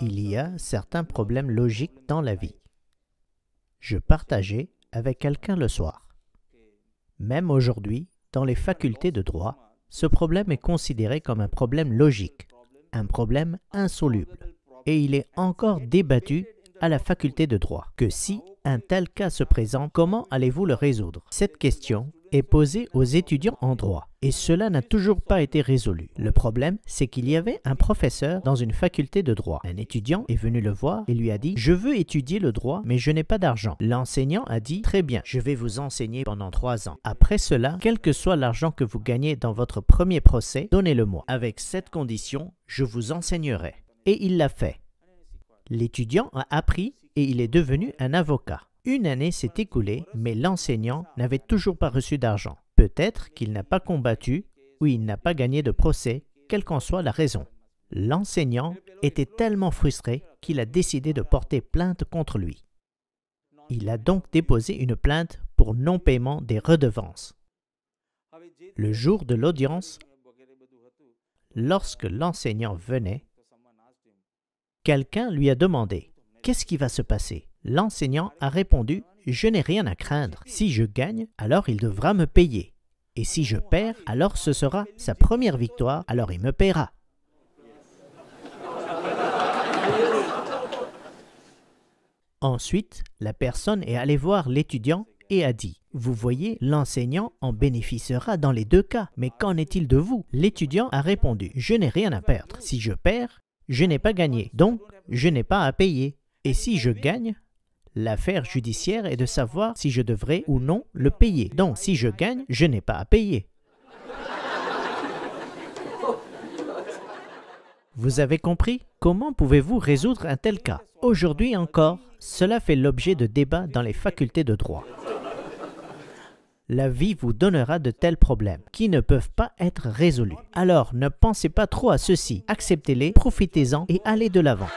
il y a certains problèmes logiques dans la vie. Je partageais avec quelqu'un le soir. Même aujourd'hui, dans les facultés de droit, ce problème est considéré comme un problème logique, un problème insoluble, et il est encore débattu à la faculté de droit que si un tel cas se présente, comment allez-vous le résoudre Cette question est posé aux étudiants en droit, et cela n'a toujours pas été résolu. Le problème, c'est qu'il y avait un professeur dans une faculté de droit. Un étudiant est venu le voir et lui a dit « Je veux étudier le droit, mais je n'ai pas d'argent. » L'enseignant a dit « Très bien, je vais vous enseigner pendant trois ans. Après cela, quel que soit l'argent que vous gagnez dans votre premier procès, donnez-le-moi. Avec cette condition, je vous enseignerai. » Et il l'a fait. L'étudiant a appris et il est devenu un avocat. Une année s'est écoulée, mais l'enseignant n'avait toujours pas reçu d'argent. Peut-être qu'il n'a pas combattu ou il n'a pas gagné de procès, quelle qu'en soit la raison. L'enseignant était tellement frustré qu'il a décidé de porter plainte contre lui. Il a donc déposé une plainte pour non-paiement des redevances. Le jour de l'audience, lorsque l'enseignant venait, quelqu'un lui a demandé ⁇ Qu'est-ce qui va se passer ?⁇ L'enseignant a répondu Je n'ai rien à craindre. Si je gagne, alors il devra me payer. Et si je perds, alors ce sera sa première victoire, alors il me paiera. Ensuite, la personne est allée voir l'étudiant et a dit Vous voyez, l'enseignant en bénéficiera dans les deux cas, mais qu'en est-il de vous L'étudiant a répondu Je n'ai rien à perdre. Si je perds, je n'ai pas gagné, donc je n'ai pas à payer. Et si je gagne, l'affaire judiciaire est de savoir si je devrais ou non le payer. Donc, si je gagne, je n'ai pas à payer. Vous avez compris Comment pouvez-vous résoudre un tel cas Aujourd'hui encore, cela fait l'objet de débats dans les facultés de droit. La vie vous donnera de tels problèmes qui ne peuvent pas être résolus. Alors ne pensez pas trop à ceci, acceptez-les, profitez-en et allez de l'avant.